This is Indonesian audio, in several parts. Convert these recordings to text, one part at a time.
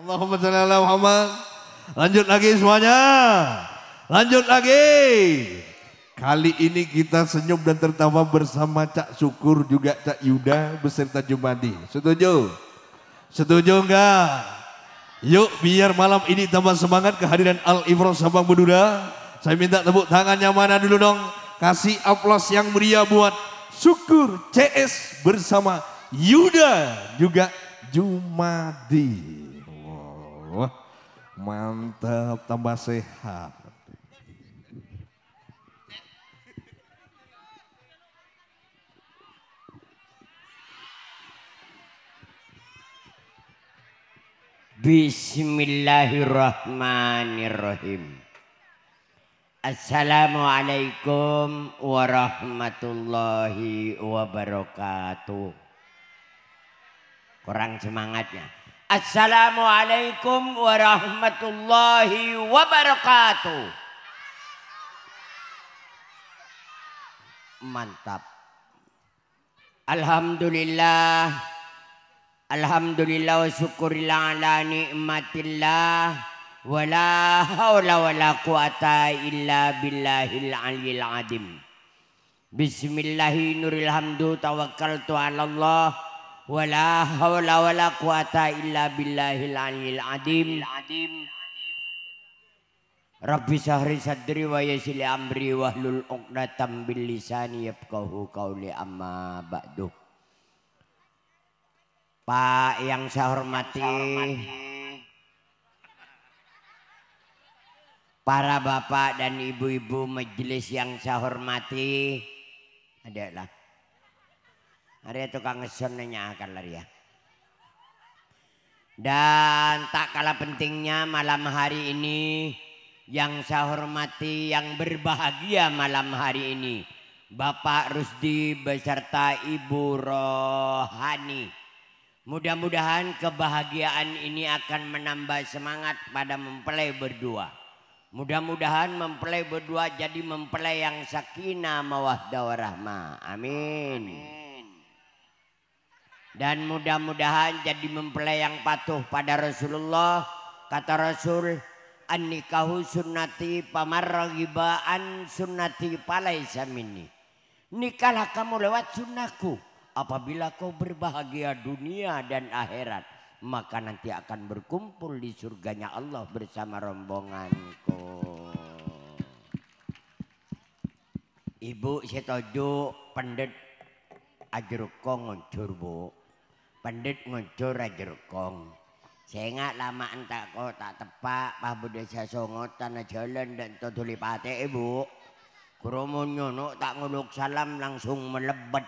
Allahumma salli ala Muhammad. Lanjut lagi semuanya. Lanjut lagi. Kali ini kita senyum dan tertawa bersama Cak Syukur juga Cak Yuda beserta Jumadi. Setuju? Setuju enggak? Yuk biar malam ini tambah semangat kehadiran Al Ifrah Sabang Beduda. Saya minta tepuk tangannya mana dulu dong. Kasih aplaus yang meriah buat Syukur CS bersama Yuda juga Jumadi. Wah, mantap tambah sehat. Bismillahirrahmanirrahim. Assalamualaikum warahmatullahi wabarakatuh. Kurang semangatnya. Assalamualaikum warahmatullahi wabarakatuh. Mantap. Alhamdulillah. Alhamdulillah wa syukurillah ala ni'matillah. la hawla la quwata illa billahil alil adim. Bismillahirrahmanirrahim. Tawakkaltu ala Allah wala hawla wala quwata illa billahil aliyil adim Rabbi sahri sadri wa yasili amri wahlul uqdatam bil lisani yafqahu qawli amma ba'du Pak yang saya hormati, saya hormati. para bapak dan ibu-ibu majelis yang saya hormati adalah Hari tukang ngeson akan lari ya. Dan tak kalah pentingnya malam hari ini yang saya hormati yang berbahagia malam hari ini. Bapak Rusdi beserta Ibu Rohani. Mudah-mudahan kebahagiaan ini akan menambah semangat pada mempelai berdua. Mudah-mudahan mempelai berdua jadi mempelai yang sakinah mawaddah warahmah. Amin. Amin dan mudah-mudahan jadi mempelai yang patuh pada Rasulullah kata Rasul an nikahu sunnati pamarragibaan sunnati palaisa minni nikahlah kamu lewat sunnahku apabila kau berbahagia dunia dan akhirat maka nanti akan berkumpul di surganya Allah bersama rombonganku Ibu setuju pendet kau kongon curbo. Pendit ngejor kong, Sengak lamaan tak kau tak tepak pah saya songot tanah jalan dan toduli pate eh, ibu. kromo nyono tak nguluk salam langsung melebet.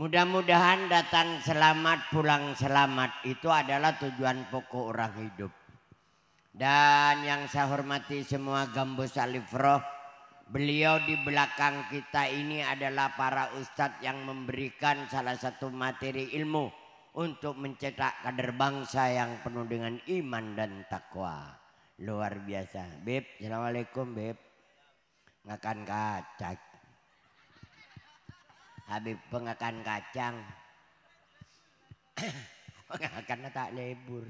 Mudah-mudahan datang selamat pulang selamat itu adalah tujuan pokok orang hidup. Dan yang saya hormati semua gambus alifroh Beliau di belakang kita ini adalah para ustadz yang memberikan salah satu materi ilmu untuk mencetak kader bangsa yang penuh dengan iman dan takwa. Luar biasa. Beb, Assalamualaikum Beb. Ngakan kacang. Habib pengakan kacang. pengakan tak lebur.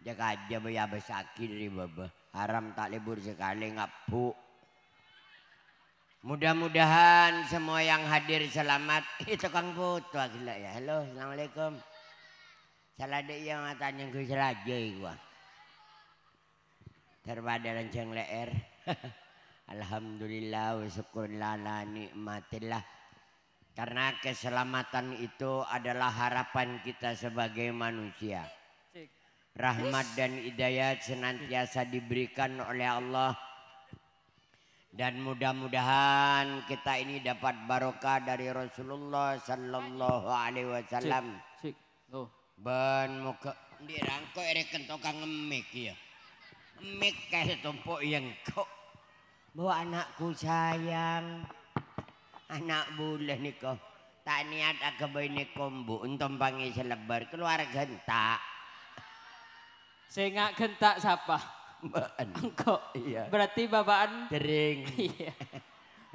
Jaga aja bayar besaki dari baba. Haram tak lebur sekali ngapuk. Mudah-mudahan semua yang hadir selamat. Itu Kang foto gila ya. Halo, Assalamualaikum. Salah dek yang tanya gue seraja gua. Terpada rencang leher. Alhamdulillah wa syukurillah la Karena keselamatan itu adalah harapan kita sebagai manusia. Rahmat dan hidayat senantiasa diberikan oleh Allah dan mudah-mudahan kita ini dapat barokah dari Rasulullah sallallahu alaihi wasallam. Cik, Oh. Ben muka dirangko erek kentok ngemik ya. Ngemik kayak tumpuk yang kok. Bawa anakku sayang. Anak boleh niko. Tak niat bayi ini kombu. Untung panggil selebar. Keluarga gentak. Saya nggak gentak siapa? Mbaan. Engko. Iya. Berarti babaan dering.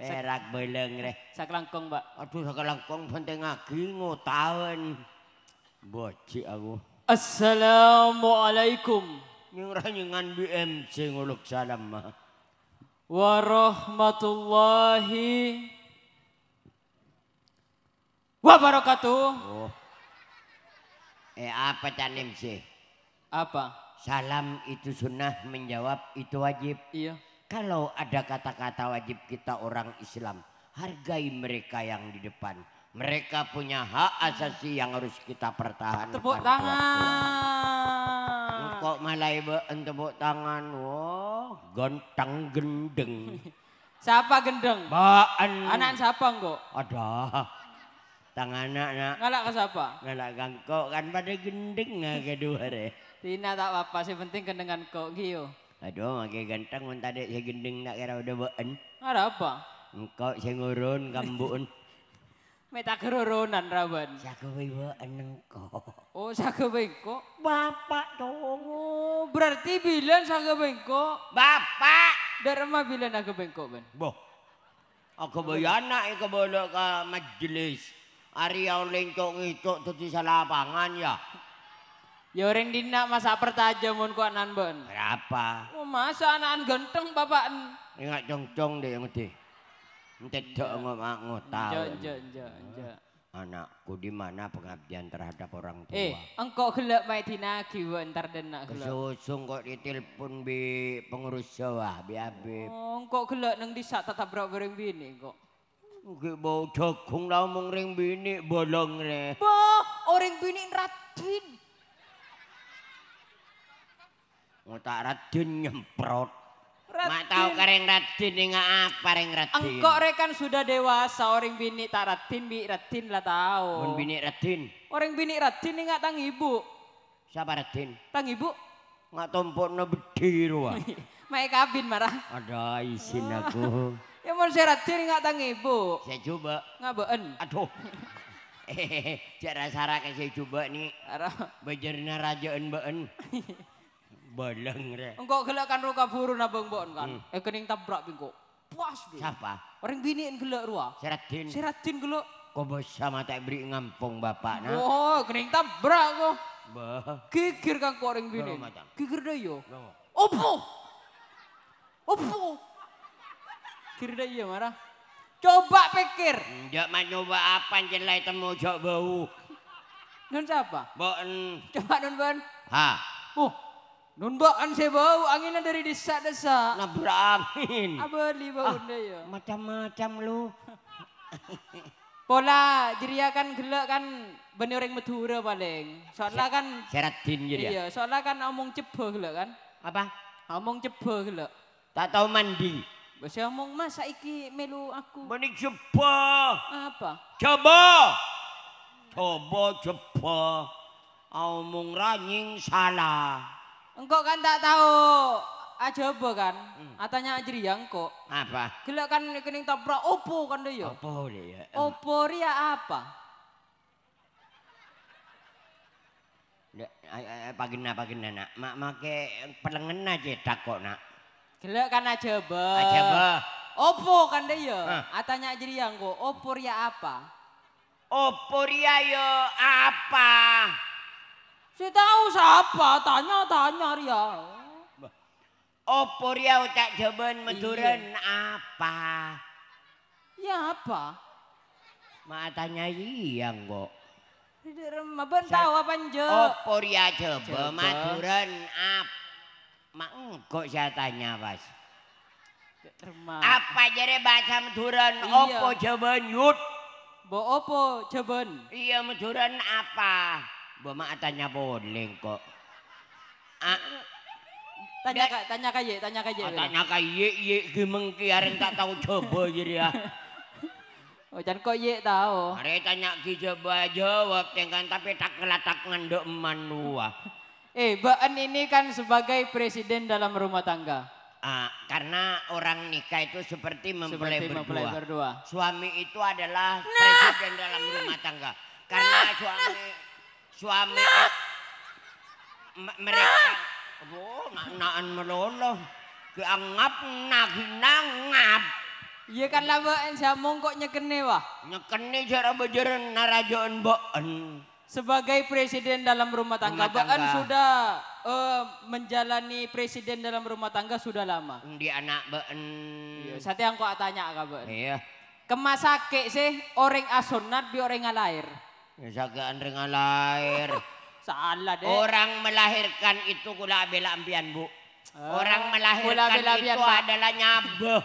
Iya. Perak beleng reh. Saklangkong, Mbak. Aduh, saklangkong penting agi ngotawen. Bocik aku. Assalamualaikum. Ning ranyengan BMC nguluk salam mah. Warahmatullahi wabarakatuh. Oh. Eh apa tanim sih? Apa? Salam itu sunnah, menjawab itu wajib. Iya. Kalau ada kata-kata wajib kita orang Islam, hargai mereka yang di depan. Mereka punya hak asasi yang harus kita pertahankan. Tepuk tangan. Kok malah ibu eh, tepuk tangan, wow, gontang gendeng. Siapa gendeng? Baan. Anak siapa enggak? Ada. Tangan anak nak. Ngalak ke siapa? Ngalak kok kan pada gendeng ah, kedua deh. Tina tak apa sih penting kenangan kok Gio. Aduh, makin ganteng mun tadi saya gendeng nak kira udah been. Ada apa? Engkau saya ngurun kambuun. Meta kerurunan rawan. Saya been engkau. Oh, saya engkau? Bapak dong. Oh, berarti bilan saya engkau? Bapak. Dari mah bilan aku bengkok ben. Boh. Aku anak yang boleh ke majelis. Hari yang lencok itu tuh di lapangan ya. Ya orang dina masa pertaja mun ku anan ben. Berapa? Oh, masa anan genteng bapak. Ingat congcong cong deh yang deh. Tidak dok ngomak ngotal. Jo jo jo Anakku di mana pengabdian terhadap orang tua? Eh, engkau gelap mai dina kiwa entar dena gelap. Kesusung kok ditelepon bi pengurus Jawa bi Habib. Oh, engkau gelap nang disak tetap berak bareng bini kok. Nggih bau jagung lah mung ring bini bolong ne. Bo, orang oh, bini ratin. Ngotak oh, Radin nyemprot. Mak tahu kareng Radin ini nggak apa reng Radin. Engkau rekan sudah dewasa orang bini tak Radin bi Radin lah tahu. Mun bini Radin. Orang bini Radin ini nggak tang ibu. Siapa Radin? Tang ibu. Nggak tumpuk no bedir wah. Mak kabin marah. Ada izin oh. aku. ya mau saya Radin nggak tang ibu. Saya coba. Nggak beun? Aduh. Hehehe, cara sarah saya coba nih. Bejerna rajaan beun. Bolong re. Engko gelek kan ro kaburu nabang mbon kan. Hmm. Eh kening tabrak pingko. Puas deh. Siapa? Orang bini gelek ruah. Seradin. Seradin gelek. Kok bisa mata beri ngampung bapak nah? Oh, kening tabrak kok. Bah. Kikir kan orang bini. Kikir deh yo. Opo. Opo. Kikir deh yo marah. Coba pikir. tidak mau coba apa jelek temu jok bau. Nun siapa? Bon. Coba nun bon. Ha. Oh. Nun saya bau anginnya dari desa-desa. Nabrak angin. di bau ah, ya. Macam-macam lu. Pola jiria kan gelak kan bener orang Madura paling. Soalnya kan seratin jadi gitu ya? Iya, soalnya kan omong cebo gelak kan. Apa? Omong cebo gelak. Tak tahu mandi. Bisa ya omong mas saiki melu aku. Mani cebo. Apa? Coba. Coba cebo. Ah, omong ranying salah. Engkau kan tak tahu aja apa kan? Hmm. Atanya yang kok. Apa? Gila kan kening toprak opo kan deh ya? Opo deh ya. Hmm. Opo ria apa? Pagena pagi nak. Mak make pelengen aja takok nak. Gila kan aja apa? Aja apa? Opo kan deh ya? Huh? Atanya yang kok. Opo ria apa? Opo ria yo ya? apa? Si tahu siapa? Tanya-tanya Ria. Opor, Ria tak jaban meduren iya. apa? Ya apa? Matanya yang, Mbok. Tidak remaben tahu apa nje? Opor, Ria jebe meduren apa? Ma kok saya tanya, pas. Apa jere baca meduren? Opo jaban yut? bo apa jaban? Iya meduren apa? Mbok matanya tanya kok. Ah. Tanya kak, tanya ye, tanya kaye. Ah, tanya kak ye gimeng ki tak tahu coba jadi ya. Oh, jangan kok ye tahu hari tanya ki coba jawab tengkan tapi tak kelatak ngendok manua. Eh, Baen ini kan sebagai presiden dalam rumah tangga. Ah, karena orang nikah itu seperti mempelai seperti berdua. berdua. Suami itu adalah nah. presiden dalam rumah tangga. Karena nah. suami nah. Suami nah. mereka nah. oh naan meloloh keangap nang ngap Iya kan lama siapa kok nyekene wah. Nyekene cara bejeren narajoan boen. Sebagai presiden dalam rumah tangga, rumah kan tangga. Boen sudah uh, menjalani presiden dalam rumah tangga sudah lama. Di anak boen. Iya, saatnya yang kok tanya kak boen. Iya. Kemasake sih orang asunat di orang ngalair. Sagaan dengan lahir. Salah deh. Orang melahirkan itu gula bela ambian bu. Oh. Orang melahirkan itu pak. adalah nyabeh.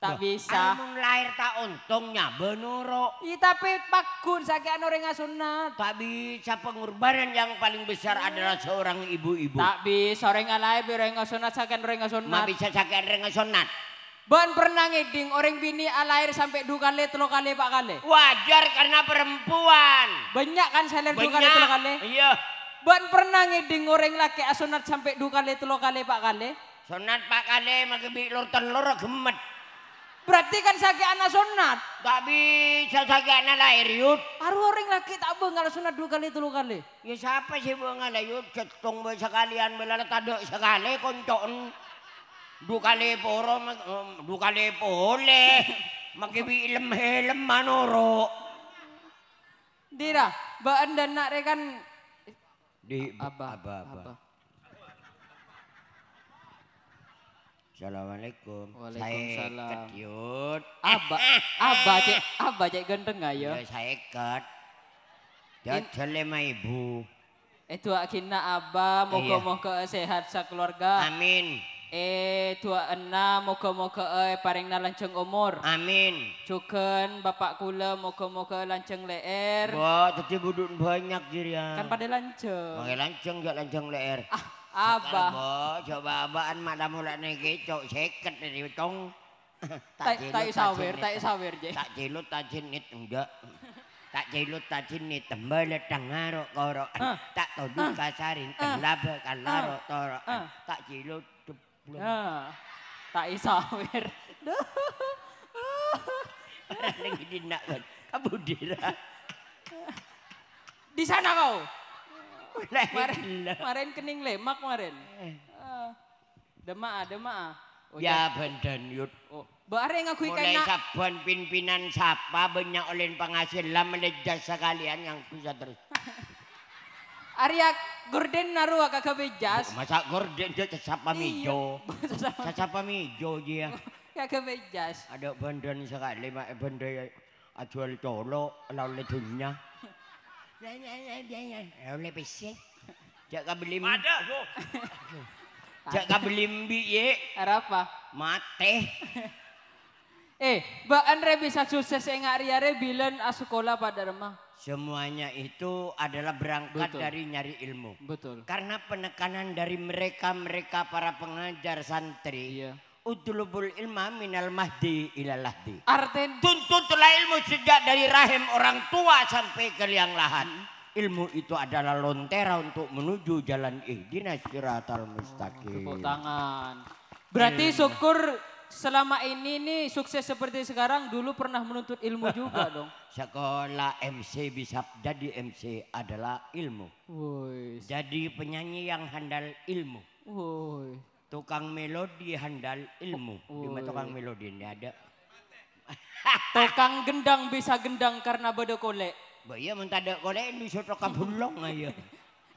Tak bisa. Anu lahir tak untungnya benuro. Iya tapi pakun sakian anu orang sunat Tak bisa pengorbanan yang paling besar ah. adalah seorang ibu-ibu. Tak bisa orang lahir orang sunat, sakian orang sunat. Tak bisa sakian orang sunat. Bon pernah ngeding orang bini alair sampai dua kali, tiga kali, pak kali. Wajar karena perempuan. Banyak kan seller dua kali, tiga kali. Iya. Bon pernah ngeding orang laki asunat sampai dua kali, tiga kali, pak kali. Sunat pak kali, maka bilur telur gemet. Berarti kan sakit anak sunat. Tak bisa sakit anak lahir yud. Aru orang laki tak bengal sunat dua kali tiga kali. Ya siapa sih bengal yud? Cetung sekalian belalat tadok sekali koncon. Bukale poro, bukale pole. Magkibilem helem manoro. Dira, baan dan nak rekan. Di apa? Apa? aba. Assalamualaikum. Waalaikumsalam. Saya ketiut. Aba, aba cek, aba cek ganteng gak ya? Iya, ya saya ket. Jajal sama ibu. Itu akhirnya aba, iya. moga-moga sehat sekeluarga. Amin. Eh tua enam, moga-moga eh paringna lanceng umur. Amin. Cukun, bapak kula moga-moga lanceng leer. Wah, tadi budut banyak jirian. Kan pada lanceng. Pakai lanceng, gak lanceng leer. Ah, apa? coba abaan mak dah mulak niki cok seket dari tong. Tak tak sawer, tak sawer je. Tak jilut, tak jenit enggak. tak jilut, tak tajini tembele tangaro koroan ah. tak todu ah. kasarin ah. telaba kalarok torok. tak jilut pulang. Ya. Tak isawir. Orang lagi nak kan. Kamu dira. Di sana kau. Kemarin, maren kening lemak kemarin. Eh. Ah. Dema Dema, dema. Oh, ya bandan yut. Oh. Bareng aku ikan Mulai saban pimpinan sapa banyak oleh penghasilan menjadi sekalian yang bisa terus. Arya gorden naruh agak kebejas. Masa gorden dia cacapa iya. mijo. cacapa mijo dia. Agak kebejas. Ada benda sekali mak eh, benda acuan colo lalu dunia. Ya ya ya ya ya. ya lalu Jak Ada Jak kabeli mbi ye. Apa? Mate. eh, Mbak Andre bisa sukses enggak Arya Re asukola pada rumah. Semuanya itu adalah berangkat Betul. dari nyari ilmu. Betul. Karena penekanan dari mereka-mereka para pengajar santri. Iya. Udlubul ilma minal mahdi ilalahdi. Arten. Tuntutlah ilmu sejak dari rahim orang tua sampai ke liang lahan. Hmm ilmu itu adalah lontera untuk menuju jalan syirat siratal mustaqim. Oh, tangan. Hmm. Berarti syukur selama ini nih sukses seperti sekarang dulu pernah menuntut ilmu juga dong sekolah MC bisa jadi MC adalah ilmu. Woy. Jadi penyanyi yang handal ilmu. Woy. Tukang melodi handal ilmu. Woy. mana tukang melodi ini ada? tukang gendang bisa gendang karena bodoh kolek. Iya ada kolek ini bisa tukang bulong aja. Ah, iya.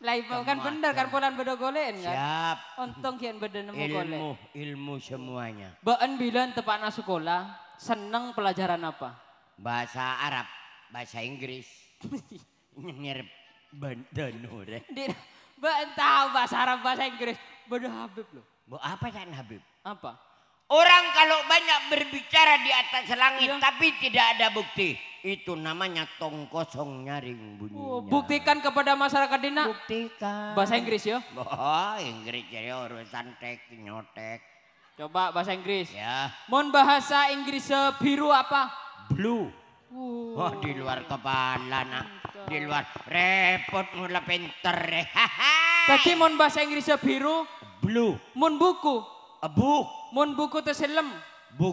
Lah ibu kan bener kan pulan bedo golen kan. Siap. Untung kian bedo nemu ilmu, golen. Ilmu, ilmu semuanya. Baen bilan tepakna sekolah, seneng pelajaran apa? bahasa Arab, bahasa Inggris. Nyengir bandan ora. Bantah bahasa Arab, bahasa Inggris. Bodoh Habib loh. Bu apa kan Habib? Apa? Orang kalau banyak berbicara di atas langit ya. tapi tidak ada bukti. Itu namanya tong kosong nyaring bunyinya. Oh, buktikan kepada masyarakat Dina. Buktikan. Bahasa Inggris ya? Oh, Inggris jadi urusan tek nyotek. Coba bahasa Inggris. Ya. Mohon bahasa Inggris biru apa? blue. Wah, oh, di luar kepala ah. nak. Di luar repot mulai pinter. Tadi eh. mon bahasa Inggris ya biru, blue. Mon buku, Abu. Eh, mon buku teselem, bu.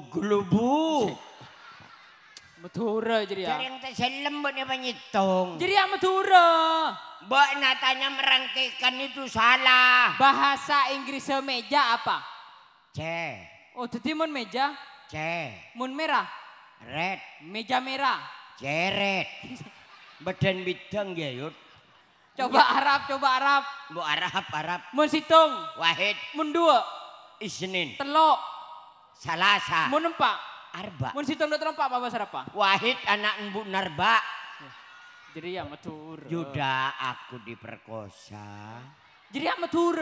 Madura jadi ya. jadi. teselem ah, buat apa nyitong. Jadi ya Madura. Mbak natanya merangkaikan itu salah. Bahasa Inggris ya meja apa? C. Oh, jadi mon meja? C. Mon merah? Red. Meja merah. Ceret. Beden bidang ya yud. Coba Arab, coba Arab. Bu Arab, Arab. Mun situng. Wahid. Mun dua. Isnin. Telok. Salasa. Mun empat. Arba. Mun situng dua empat apa serapa? Wahid anak embu narba. Jadi ya matur. Yuda aku diperkosa. Jadi ya matur.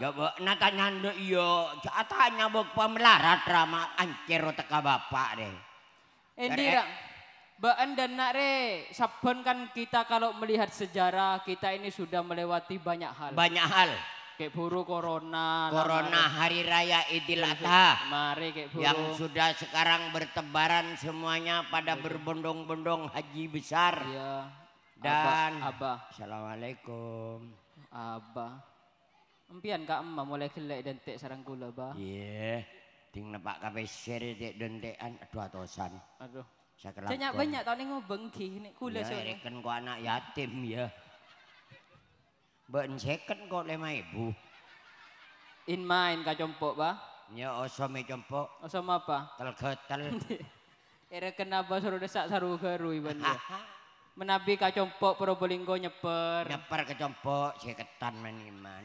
Ya bu, nata nyando iyo. Atanya bu pemelarat rama ancero teka bapak deh. Endira, Baan dan re? sabun kan kita kalau melihat sejarah kita ini sudah melewati banyak hal. Banyak hal. Kayak buru corona. Corona hari raya Idul Adha. Mari kayak buru. Yang sudah sekarang bertebaran semuanya pada iya, iya. berbondong-bondong haji besar. Iya. Dan Abah. Aba. Assalamualaikum. Abah. Empian kak emak mulai gelek dan tek sarang gula bah. Iya. Yeah. Ding nepak kape sir dek dendean aduh atosan. Aduh. Sakelakon. Jenyak banyak tahun ini ngobeng gi nek kuda sore. Ya reken kau anak yatim ya. Mbok second kok lemah ibu. In main kacompok, ba? Ya oso me compok. Oso apa? Telgetel. Era eh, kenapa suruh desak saru geru iban dia. Ya? Menabi kacompok Probolinggo nyeper. Nyeper kecompok seketan meniman.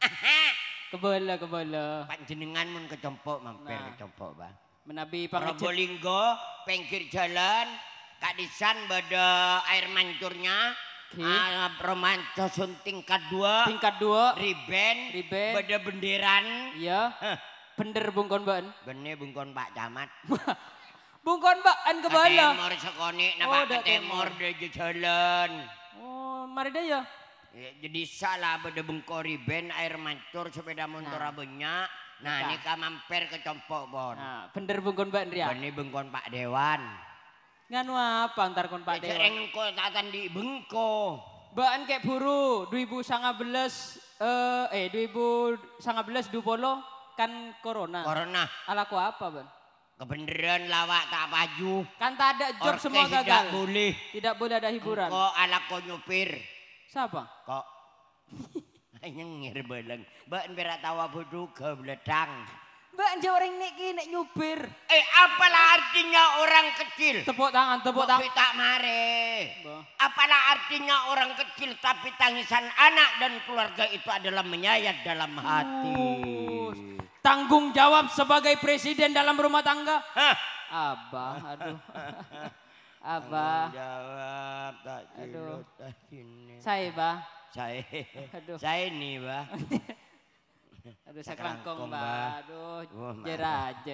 Aha. Kebola, kebolo. Panjenengan pun kecompok, mampir nah. kecompok, Bang. Menabi Probolinggo, Pengkir jalan, Kak Disan pada air mancurnya. Okay. Uh, romanco tingkat dua. Tingkat dua. Riben. Riben. Pada benderan. Iya. Bender bungkon ban. Bener bungkon Pak Camat. bungkon Pak an kebala. Temor sekonik, nampak oh, temor de jalan. Oh, mari ya. Ya, jadi salah beda bengkori ben air mancur sepeda motor nah. abenya. Nah, nah, ini ka mampir ke compok bon. Nah, bener bengkon Mbak Ndria. Ini bengkon Pak Dewan. Ngan apa antar kon Pak ya, Dewan? Sering kok tatan di bengko. An kayak buru, ibu sangat belas, eh, eh ibu sangat belas du polo kan corona. Corona. Alaku apa ban? Kebeneran lawak tak baju. Kan tak ada job Orke semua gagal. Tidak boleh. Tidak boleh ada hiburan. Kok ala kau nyupir. Siapa? Kok? Nyengir beleng. Mbak ngira tawa buduga beledang. Mbak orang niki nek nyupir. Eh apalah artinya orang kecil? Tepuk tangan, tepuk tangan. Kita mare. Mbak. Apalah artinya orang kecil tapi tangisan anak dan keluarga itu adalah menyayat dalam hati. Uh, tanggung jawab sebagai presiden dalam rumah tangga. Hah. Abah, aduh. Apa? Jawab tak cilut tak kini. Saya, Bah. Saya. Aduh. Saya ini, Bah. Aduh sakelangkong, Bah. Aduh, oh, jadi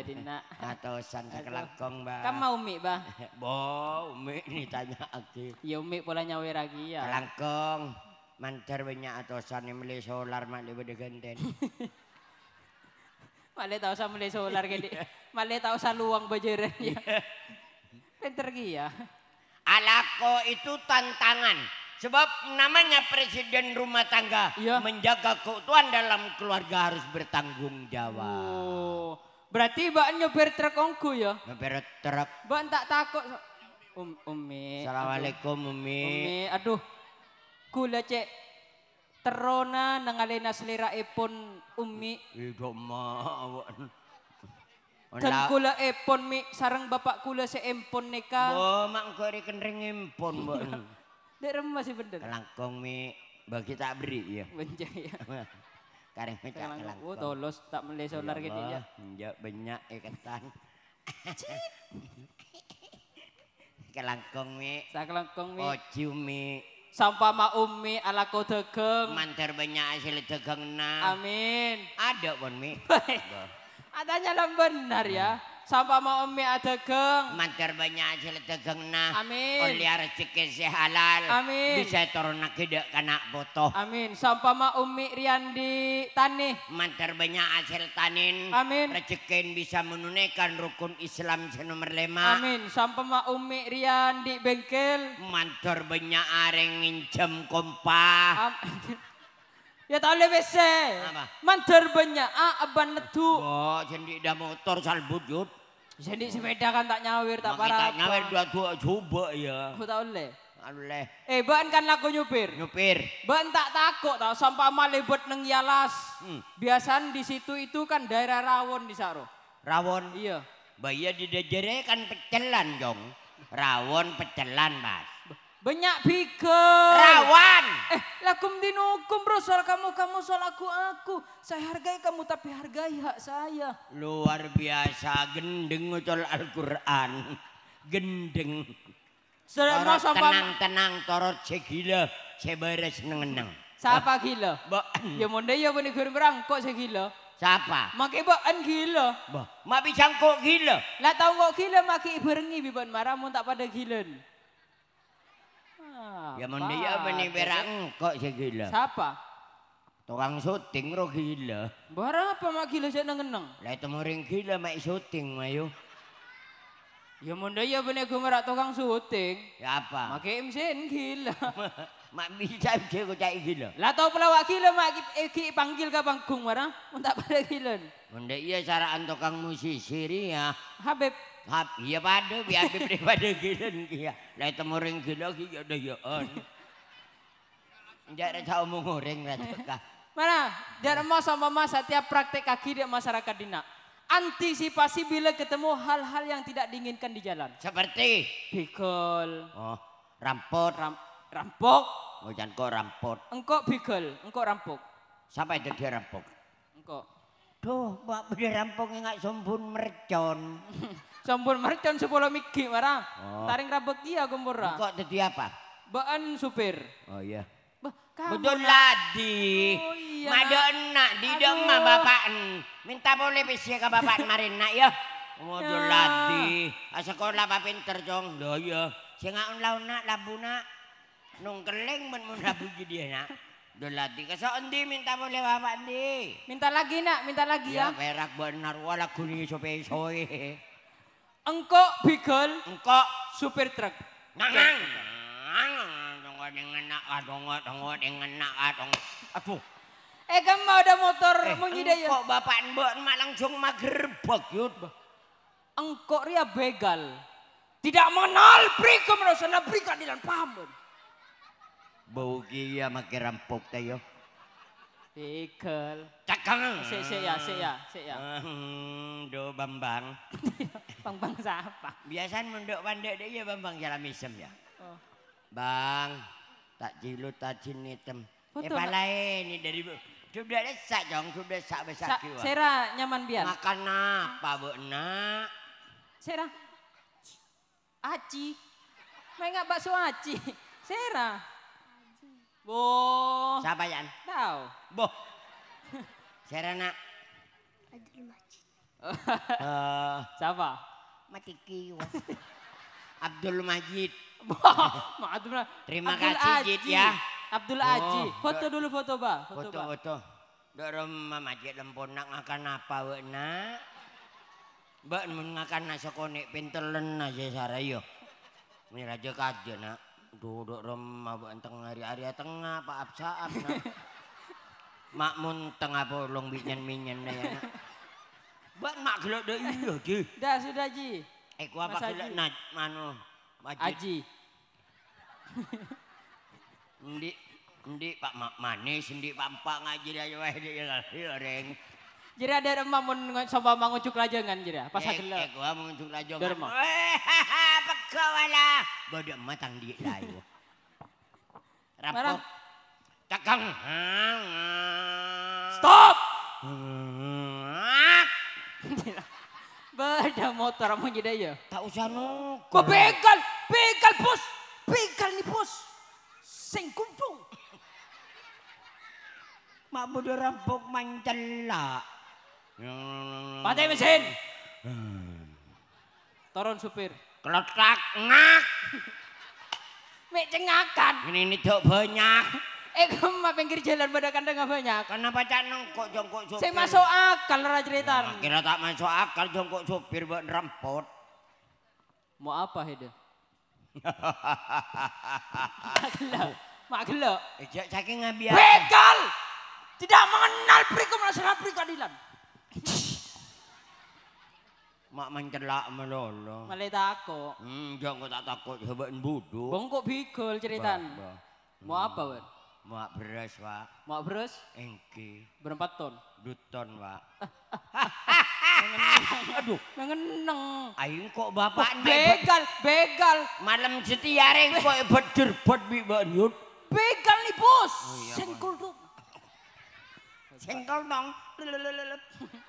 santai atau san sakelangkong, Bah. Kamu mau Umi, Bah? Bo, mie ini tanya aku. Ya mie pola nyawer lagi ya. Kelangkong. Mancar banyak atau san yang beli solar mak lebih degenten. Malah tahu sama beli solar gede. Malah tahu sa luang bajeran ya. iya energi ya. Alako itu tantangan. Sebab namanya presiden rumah tangga ya. menjaga keutuhan dalam keluarga harus bertanggung jawab. Oh, berarti Mbak nyopir truk ongku ya? Nyopir truk. Mbak tak takut. Um, umi. Assalamualaikum Umi. Umi, aduh. Kula cek terona nengalena selera epon Umi. Iya, mak. Dan kula epon mi sarang bapak kula se empon neka. Oh, mak kori kendring empon mbok. Dek iya. masih bener. Kelangkong mi bagi tak beri ya. Benja ya. Karena pecah kelangkong. Oh, tolos tak melihat solar iya, gitu ya. Benja banyak ikatan. E kelangkong mi. Sa kelangkong mi. Ojiu mi. Sampah ma umi ala kau degeng. Mantar banyak hasil e degeng na. Amin. Ada pun mi. adanya lah benar ya. Sampai mau ada geng mantar banyak hasil degeng nah. Amin. Oleh rezeki si halal. Amin. Bisa turun gede kena botoh. Amin. Sampai mau Rian di tanih mantar banyak hasil tanin. Amin. Rezeki bisa menunaikan rukun Islam senomor lima. Amin. Sampai mau Rian di bengkel. mantar banyak areng nginjem kompa. Amin. Ya tak oleh WC. Apa? banyak ah aban nedu. Oh, jadi ada motor sal yut. Jadi sepeda kan tak nyawir tak parah. Tak nyawir dua dua coba ya. Aku tak oleh. Oleh. Eh, bukan kan laku nyupir. Nyupir. Bukan tak takut tau sampah malebet neng nengyalas. Hmm. Biasan di situ itu kan daerah rawon di Saro. Rawon. Iya. Bahaya di dejere kan pecelan dong. Rawon pecelan mas. Banyak pikir. Rawan. Eh, lakum dinukum bro, soal kamu, kamu soal aku, aku. Saya hargai kamu tapi hargai hak saya. Luar biasa, gendeng soal Al-Quran. Gendeng. Sedang tenang-tenang, torot segila, seneng nengenang. Siapa gila? Mbak Ya mondai ya benih guru kok segila. Siapa? Maki boen gila. Bo. Mak bijang kok gila. Lah tau kok gila maki bibon biban maramun tak pada gilen. Ya mun piye meni perak engkok sing gila. Sapa? Tukang syuting ro gila. Mbah apa mak gila sik nang neng? Lah temu ring gila mak syuting mayu. Ya mun ya bener ku merak tukang syuting. Ya apa? Mak MC gila. mak bisa dia ku cai gila. Lah tau pelawak gila mak iki panggil ke panggung mara mun tak pada gila. Mun iya sarakan tukang musisi ya. Habib Hap, iya pada, biar daripada ya. kia. itu temuring gila ya udah ya on. Jangan tahu menguring lah teka. Mana? Jangan mau sama mas setiap praktek kaki di masyarakat dina. Antisipasi bila ketemu hal-hal yang tidak diinginkan di jalan. Seperti? Bikol. Oh, rampok Ram, rampok. Oh, jangan kok rampok. Engkau bikol, engkau rampok. Siapa itu dia rampok? Engkau. Duh, buat beli rampok nggak sombun mercon. Sampun mercon sepuluh miki barang, Oh. Taring rabekti ya kumpura. Kok jadi apa? Bahan supir. Oh iya. Betul ladi. Oh iya. Madonna di mah bapak. Minta boleh pesi ke bapak? marin nak ya. Betul ya. ladi. Sekolah apa pinter jong. Oh iya. Saya nggak unlau nak labu nak. Nung keleng men mun labu jadi nak. Dolati ladi. sa hindi, minta boleh bapak di? Minta lagi nak? minta lagi ya. Ya, perak benar, wala kuning supaya peso Engkok bigol. Engkok. Supir truk. Nangang. Aduh. Eh kamu ada motor eh, mengide ya? Engkok bapak mbak mak langsung magerbek yut. Engkok ria begal. Tidak mengenal berikan merosana berikan dilan paham. Bau gila ya, makin rampok tayo. Pegel. Cakal. Sik sik ya, sik ya, sik ya. Hmm, do Bambang. Bambang siapa? Biasanya mendok pandek dek ya Bambang jalan misem ya. Oh. Bang, tak jilut tak nitem. Eh palai ini dari bu. Sudah desak jong, sudah desak besar kiwa. Sera nyaman biar. Makan apa bu nak? Sera. Aci. Main nggak bakso aci. Sera. Boh. Siapa Yan? Tahu. Boh. Serena. Abdul Majid. uh, eh. Siapa? Matiki. Abdul Majid. Boh. Abdul Majid. Terima Abdul kasih Aji. Jid ya. Abdul Aji. Foto dulu foto ba. Foto, foto. Dok rumah Majid lempon nak makan apa wek nak? Mbak makan nasi konek pintelen aja sarayo. Ini raja nak duduk remah bukan tengah hari hari tengah pak absaap nak makmun tengah bolong minyan minyan na yan buat mak gelok dah iya ji dah sudah ji eh ku apa gelok naj mano aji ndi ndi pak mak manis ndi pak pak ngaji dah ya wae dia eh, reng jadi ada emak mau coba mangujuk lajangan jadi ya? pas eh, gelap. Eh gua mangujuk lajengan. Derma. Bodoh emak matang dia layu. Rapok. cakang. Stop. Beda motor mau jadi ya. Tak usah nu. Kau begal, begal bos, begal nih bos. Sing kumpul. Mak bodo rampok mancelak. Pantai mesin. Turun supir. Keletak ngak. Mek cengakan. Ini ini dok banyak. Eh kamu pinggir jalan pada kandang banyak. Kenapa cak nengkok jongkok supir? Saya masuk akal lah cerita. Nah, kira tak masuk akal jongkok supir buat rempot. Mau apa Hida? Mak gelok, Ejak eh, caki ngambil. Begal! Tidak mengenal perikum nasional perikadilan. Mak mencelak melolo. Malah takut. Hmm, jangan tak takut hebat bodoh. kok bigol ceritan. Ba, ba. Mau hmm. apa, Mau beres Pak. Mau beres? Engki. Berempat ton? Duton, Pak. Aduh, nengeneng. Aing kok bapak begal, begal. Malam setia kok bedir bot Begal nih, Bos. Oh iya, Sengkol dong. Sengkol dong.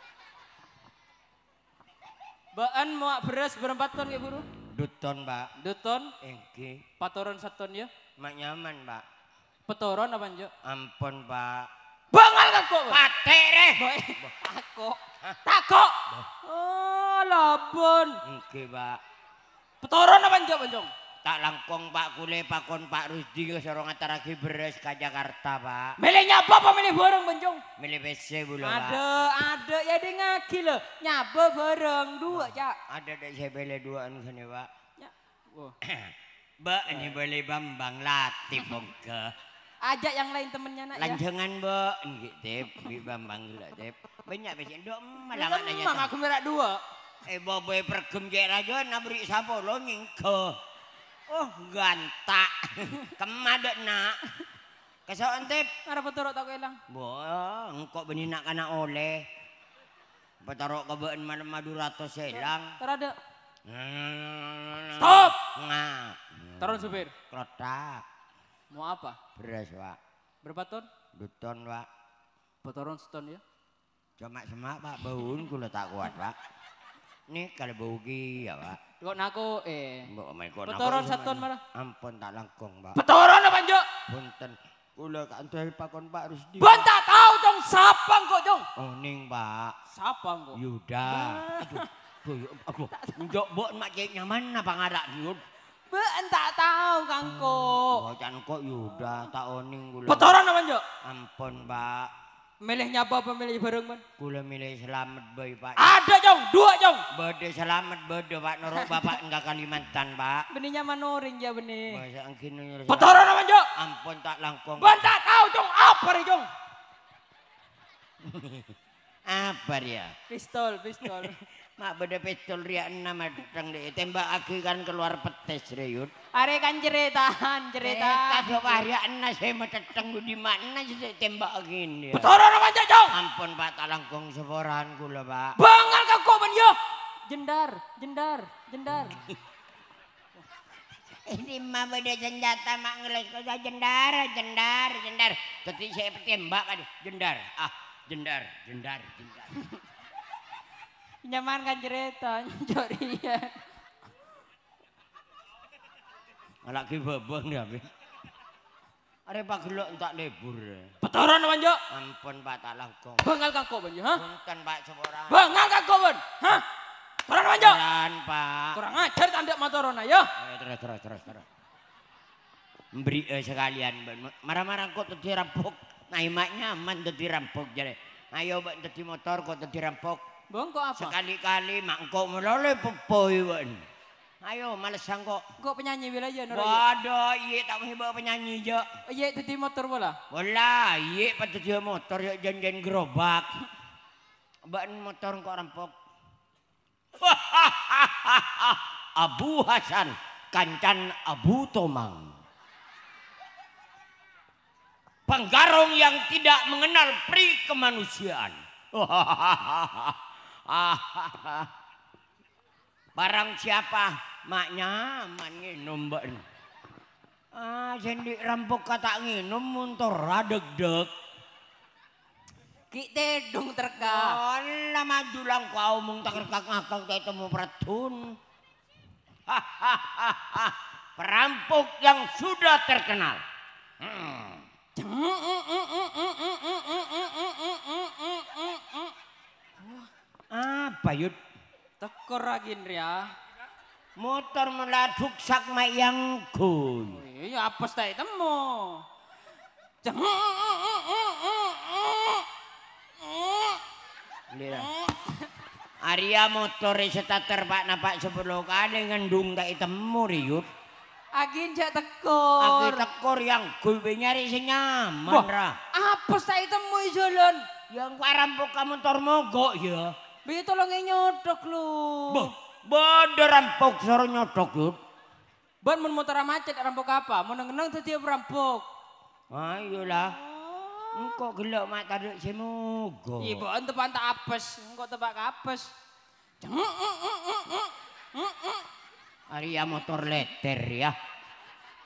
Bahan muak beras berempat ton ya buruh? Duton pak. Duton? Oke. Patoron satu ton ya? Mak nyaman pak. Petoron apa anjo? Ampun pak. Bangal kan kok? Patere. Tako. Tako. Oh labun. Oke pak. Petoron apa anjo? Anjo. tak langkong Pak Kule pak kon Pak Rusdi ke Sorong Ataragi beres ke Jakarta Pak milih nyapa apa milih bareng Benjong? milih PC belum ada ada ya dia ngaki loh nyapa bareng dua cak ada deh saya beli dua sini Pak ya. oh. Mbak ini boleh Bambang latih ke ajak yang lain temennya nak ya? lanjangan ya. Mbak Ini Tip Bi Bambang gila Tip banyak Dua emang malah nanya aku merak dua eh bawa pergum jek raja nabrik sapo lo nyingkeh Oh gantak. Kemada nak. Kesok antip? Para petorok tak kelang. Boh, engkau nak kana oleh. Petorok kebeen malam madura atau selang. Terada. Stop. Nah. Turun supir. Kerotak. Mau apa? Beras, Pak. Berapa ton? Dua ton, Pak. Petorong seton ya? Cuma semak, Pak. Baun kula tak kuat, Pak. Ini kalau bau ya, Pak. Kok naku eh. Mbok meko naku. Petoron sabton marah. Ampun tak langkung, Pak. Petoron apa, Juk? Punten. Kula kanthi pakon Pak Rusdi. Ben tak tau dong sapa kok, Jong. Oh, ning, Pak. Sapa kok. Yuda. Ya aduh. Aduh, aduh. Ya Njok mbok mak nyaman apa ngarak diun. Mbak entak tahu kangko Oh, hmm, kok Yuda ya tak oning kula. petoran apa, Jok? Ampun, Pak. Milih nyapa apa milih bareng men? Kula milih selamat bayi pak. Ada jong, dua jong. Bede selamat bede pak, norok bapak enggak Kalimantan pak. Beninya manoring ya benih. Masa angkin nyuruh. Petoro nama jok. Ampun tak langkong. Bentar tau jong, apa ya jong? apa ya? Pistol, pistol. Mak beda pistol ria enam datang deh. Tembak aki kan keluar petes reyut. Are kan ceritaan cerita. Eh, Kita dua ria enam saya eh, mau datang di mana sih eh, tembak aki ini. Ya. Betul orang macam jauh. Ampun pak talangkung seboran gula pak. Bangal kau kau benyo. Jendar, jendar, jendar. Ini mah beda senjata mak ngelak kau jendar, jendar, jendar. Tadi saya petembak kan jendar. Ah, jendar, jendar, jendar. Nyaman kan cerita, anak ki bebeng ya, Bin. Are Pak gelo entak lebur petoran Pak Juk. Ampun Pak tak langkung. Bengal kangko Pak Juk, ha? bukan Pak sepura. Bengal kangko Pun. Ha? Petoron Pak Juk. Pak. Kurang ajar tanda motoron ayo. Ya. Eh, terus terus terus terus. Beri eh, sekalian marah-marah kok tetirampok. rampok. Nah, aman tetirampok tadi rampok jadi. Ayo buat tetir motor kok tetirampok. rampok bongko apa? Sekali-kali mak engkau melole pepoi wan. Ayo males kok. Engkau penyanyi bila ya Nur. Waduh, iya tak mesti bawa penyanyi ya. Iya dadi motor bola. Bola, iya patut dia motor ya janjian gerobak. Mbak motor engkau rampok. Abu Hasan kancan Abu Tomang. Penggarong yang tidak mengenal pri kemanusiaan. Ah, barang siapa maknya minum mbak. Ah, jadi rampok kata minum muntur radeg-deg. Kita dong terka. Oh, lama dulang kau mung tak ngakak ketemu peratun. Hahaha, perampok yang sudah terkenal. Hmm. Mm, mm, mm, apa yud? Tekor lagi ya. Motor meladuk sak mayang gun. Iya apa stay temu. Lira. Arya motor starter pak napak sepuluh kali ngendung tak temu riut. Agin njak tekor. agin tekor yang gue nyari sing Apa saya temu jalan? Yang karampok kamu motor mogok ya. Biar tolongin nyodok lu. Bener rampok suara nyodok lu. Ben mau motor macet rampok apa? Mau neng-neng setiap rampok. Ayolah. Engkau gelok mata duduk semoga. Ibu, itu pantai apes. Engkau tebak apes. Ceng, Aria motor leter ya.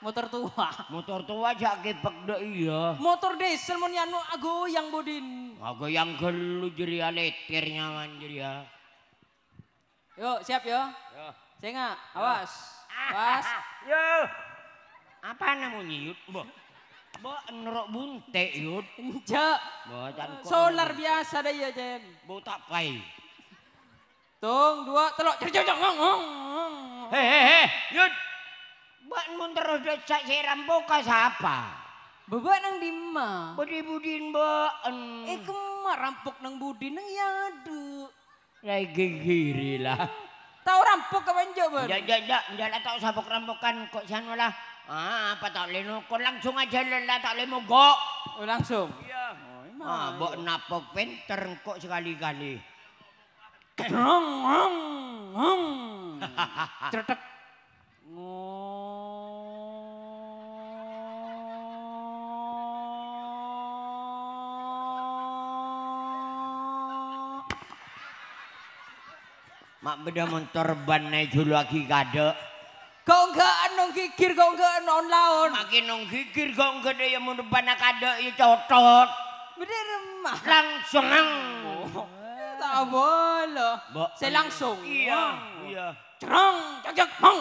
Motor tua. Motor tua jak kepek dek iya. Motor diesel mun anu agoyang bodin. Agoyang gelu jeri letir nyaman jeri ya. Yuk, siap yo. Yo. Singa, awas. Awas. Yo. Apa namanya yut? Mbok. Mbok nerok bunte yut. Enjak. Solar biasa deh ya, Jen. Mbok tak pay. Tung, dua, telok. Jeng jeng jeng. Hei, hei, hei. Yut. Mbak mun terus dicak siram buka siapa? Bapak nang di ma. Budi budin mbak. Eh kemar rampok nang budin nang yadu. Ya gigiri lah. Tau rampok apa enggak bapak? Enggak, enggak, enggak. Enggak lah tau sabuk rampokan kok sian lah. Ah, apa tak boleh nukun langsung aja lelah tak boleh mogok. Oh langsung? Iya. Ah, bok napok pinter kok sekali-kali. Hong, Tretek. Oh. Mak beda motor ban naik lagi kado Kau enggak nong anu kikir, kau enggak nong anu laun. Makin nong kikir, kau enggak ada yang motor ban kado itu ya cocot. Beda remah. Langsung oh. Tak boleh. Saya langsung. Iya, iya. Cerong, cocok, mong.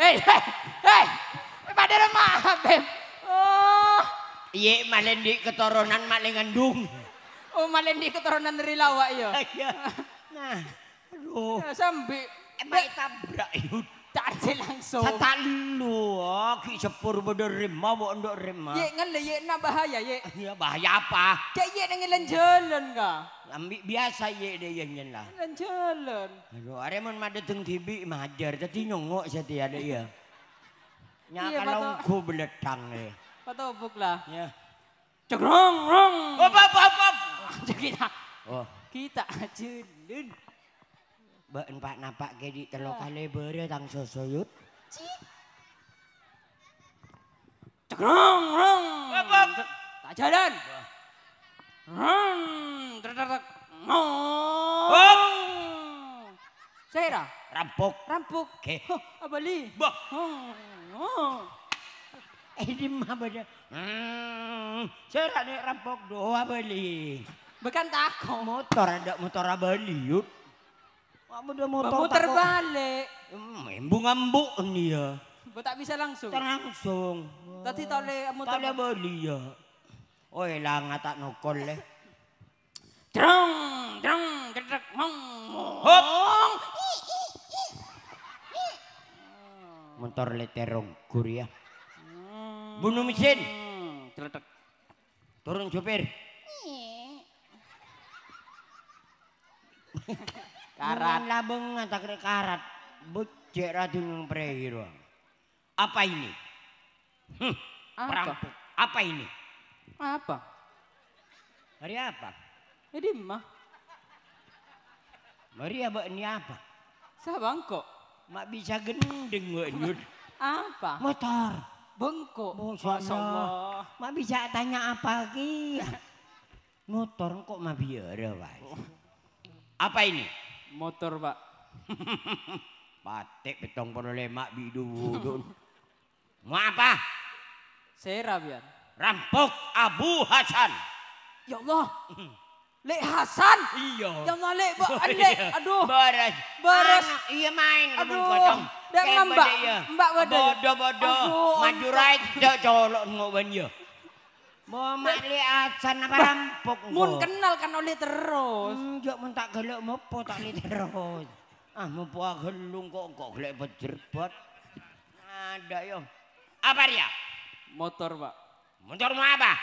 Hei, hei, hei. Pada remah, Beb. Iya, malen di ketoronan malen ngandung. Oh, malen di ketoronan dari lawak ya. Iya. Nah, aduh. Ya, sambi. Emang tabrak iya. Tak Tadi langsung. Satalu, oh, ki sepur pada rima, bawa untuk rima. Iya, kan lah, iya, bahaya iya. Iya bahaya apa? Kayak iya, nang ilan jalan ka. Ambi biasa iya, dia ye nyen lah. Ilan jalan. Aduh, are mana madeteng tibi majar, tadi nyongok jadi ada iya. ku beletang iya. Patubog lah. Ya. Cegrong, rong. Op, op, op, op. kita. Oh. Kita jelun. Bukan pak napak ge di telo kali beri tang sosoyut. Cegrong, rong. Op, op. Tak jalan. Rong. Tertetek. Ngong. Op. Saya rampok. Rampok. ke, Oh, abali. Bah. Oh. oh. Ini mah beda. Hmm, saya nih rampok doa beli. Bukan takut. Motor ada motor beli yuk. Kamu udah motor Muter balik. Hmm, embu ngambuk ini ya. Kau tak bisa langsung? Langsung. Tadi tole motor. Tole beli ya. Oh lah ngatak nukul leh. Drong, drong, gedek, mong, mong. Motor leterong kuriah. Ya. Bunuh mesin. terletak hmm, Turun jopir. Iya. karat. Labung tak karat. Bujek radun prehi doang. Apa ini? Hm, apa? Perampok. Apa ini? Apa? Hari apa? Ini mah. Mari apa ini apa? Sabang kok. Mak bisa gendeng gue Apa? Motor bengkok. Oh, Masya nah. Allah. Mak bisa tanya apa ki? Motor kok mak biara pak? Apa ini? Motor pak. patek petong puluh lemak bidu. Mau apa? saya ya. Rampok Abu Hasan. Ya Allah. Hmm. Lek Hasan. Iya. mau lek bo lek aduh. Beres. Beres. Anu, iya main aduh. Dek mbak. Mbak bodoh. Bodoh-bodoh. Maju raih, dak colok ngok ben ya. Mau mak lek Hasan apa rampok Mun kenal kan oleh terus. Hmm, yo mun tak gelek mopo tak li terus. Ah mopo gelung kok kok lek berjerbat. Ada yo. Apa dia? Motor, Pak. Motor mau apa?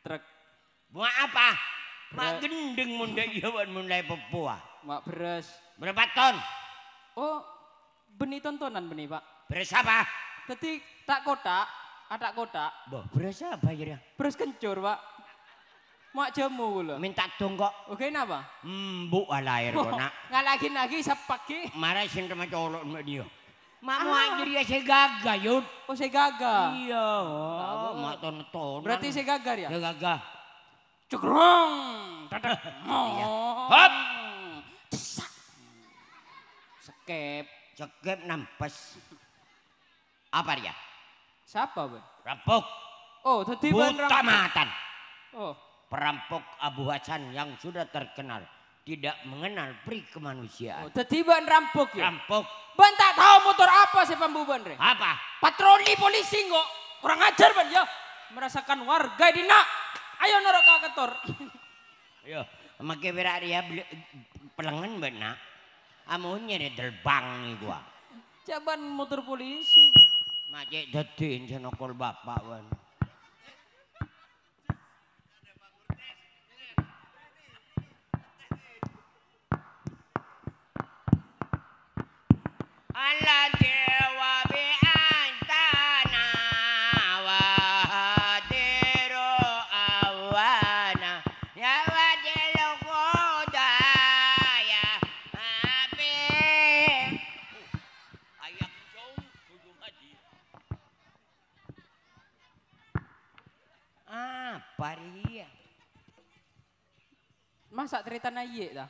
Truk. Mau apa? Mak gendeng munda iya, iwan mulai pepua, Mak beres. Berapa ton? Oh, benih tontonan benih pak. Beres apa? Tadi tak kotak, ada kotak. Boh, beres apa ya? Beres kencur pak. Mak jamu gula. Minta dong Oke napa? Hmm bu air kok oh, nak. Nggak lagi lagi sepagi. Marah sih sama colok sama dia. Mak ah. mau anjir ya saya gagah yun. Oh saya gagah. Iya. Oh, mak oh. ton Berarti saya gagah ya? Saya gagah. Cegrong. Dadak. Iya. Hop. Desak. Sekep. Sekep nampes. Apa dia? Siapa, bu? Rampok. Oh, tadi Buta matan. Oh. Perampok Abu Hasan yang sudah terkenal tidak mengenal pri kemanusiaan. Oh, tadi ban rampok ya? Rampok. Ban tak tahu motor apa sih pambu ban, Apa? Patroli polisi kok. Kurang ajar ban ya. Merasakan warga di nak. Ayo norok kau ketor. Ayo, make berak dia pelengan benak. Amunnya dia terbang nih gua. Coba motor polisi. Majek jadiin jenokol bapak wan. Allah dewa bi sak ceritana iye ta?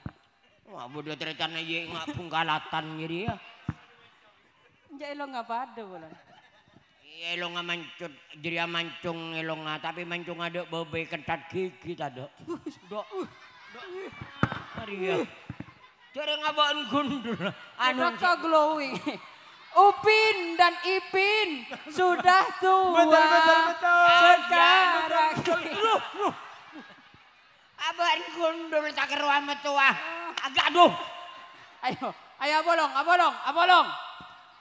Wah, bodoh ceritana iye ngak punggalatan ngiri ya. Ya elo pada ada bolan. Iya, elo ngak mancut, jadi mancung elo ngak, ah, tapi mancung ada bebe ketat gigi tado Dok, dok, hari ya. Jadi ngabain gundul. Anu Raka glowing. Upin dan Ipin sudah tua. Betul, iya, betul, betul. Sekarang. Betul, betul, abang gundul tak keruan metua. Ah. Agak aduh. Ayo, ayo abolong, abolong, abolong.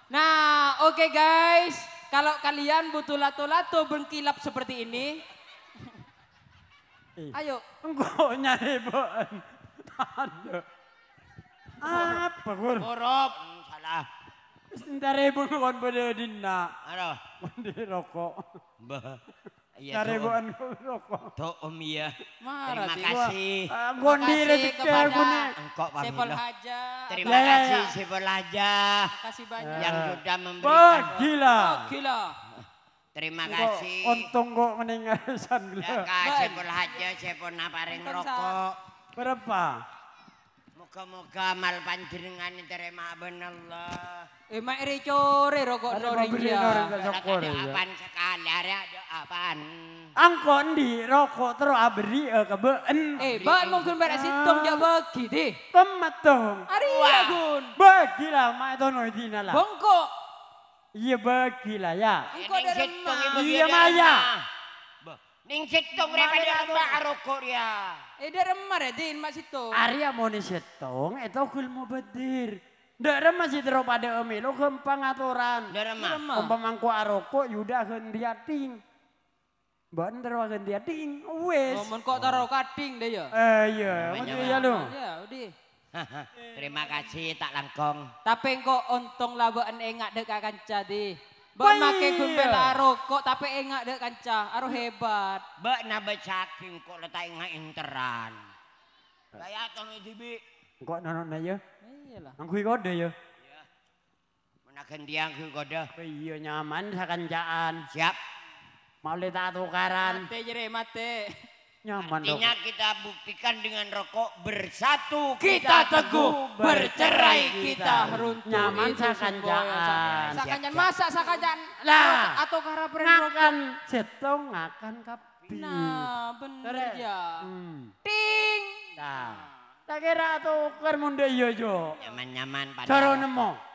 Nah, oke okay guys. Kalau kalian butuh lato-lato bengkilap seperti ini. Eh. Ayo. Enggak nyari bon. Apa gur? Korop. Hmm, salah. Sebentar ibu kon dina. Aduh. Mandi rokok. Bah. Iya, Naregoan rokok? Doom iya. Terima kasih. Gondi rezeki gune. Engkau pamilo. Sepol haja. Terima iya, iya, kasih iya. Sepol haja. Kasih banyak. Yang sudah memberikan. Oh, gila. Oh, gila. Terima kasih. Untung kok meninggal san gila. Ya kasih Sepol haja, Sepol naparing rokok. Berapa? Moga-moga amal panjenengan diterima bener Allah. Eh mak ricore rokok noring ya. Ada Apaan sekali ya apaan. Angkon di rokok terus abri been. Eh ban mungkin pada sitong ja bagi di. dong. Ari ya gun. Bagi lah mak tono dina lah. Bongko. Iya bagi lah ya. Eh, dari derem. Iya maya. Ning sitong repa dia rokok ya. Ida remar ya din masih tong Arya mau nih setong, itu kul mau bedir. Dara masih terus pada omi, lo gampang aturan. Dara mah. mangku aroko yuda gendiating. Bahan terus gendiating, wes. Oh, Ngomong kok taro kating deh ya. Eh iya, mau ya lo. Ya udah. Iya, iya, Terima kasih tak langkong. Tapi engkau untung labuan engak dekakan jadi. Mbak make gumpela rokok tapi enggak ada kanca, aro hebat. Mbak nabe caking kok letak enggak interan. Kayak tono dibi. Kok nono nanya? Iya lah. Angkui kode ya? Iya. Mana kendiang kui kode? Oh iya nyaman sakan jaan. Siap. Mau letak tukaran. Mati jere mati. Nyaman Artinya dong. kita buktikan dengan rokok bersatu kita, kita teguh, bercerai kita runtuh. Nyaman sakanjaan. Sakanjaan masa sakanjaan lah atau karapen perenokan jetong ngakan kapi. Nah bener ya. Hmm. Ting. Nah. Tak kira atau ukur munda iya, yo yo. Nyaman-nyaman pada. Coro nemo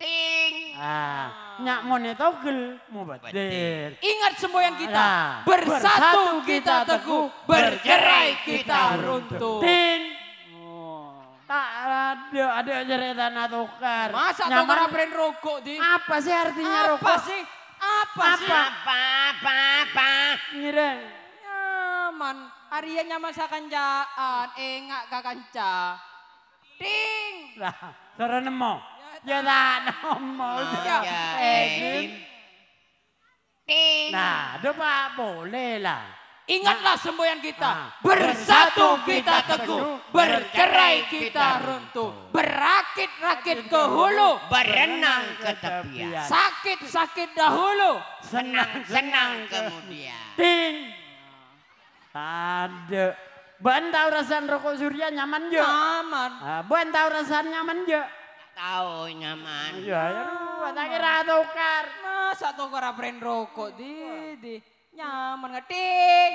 ting. Ah, nyak ngone mau mubadir. Ingat semboyan kita, ah, bersatu, kita teguh, bercerai kita runtuh. Ting. Tak ada ada cerita tukar. Masa Nyaman, tukar rokok di? Apa sih artinya rokok? sih? Apa, apa sih? Apa apa apa? Ngireng. Nyaman. Arya nyaman enggak engak eh, kakanca. Ting. Lah, suara nemo. You're not ya, more. Oh, iya. eh, eh, nah, itu boleh lah. Ingatlah nah. semboyan kita. Nah. bersatu kita teguh, bercerai kita runtuh, berakit-rakit ke hulu, berenang ke tepian. Sakit-sakit dahulu, senang-senang nah, kemudian. Ding. Ada. Bantau rasa rokok surya nyaman juga. Nyaman. Ah, Bantau tahu rasanya nyaman juga tahu nyaman. Iya, ya ruwet kira tukar. Masa tukar apren rokok di di nyaman ngeting.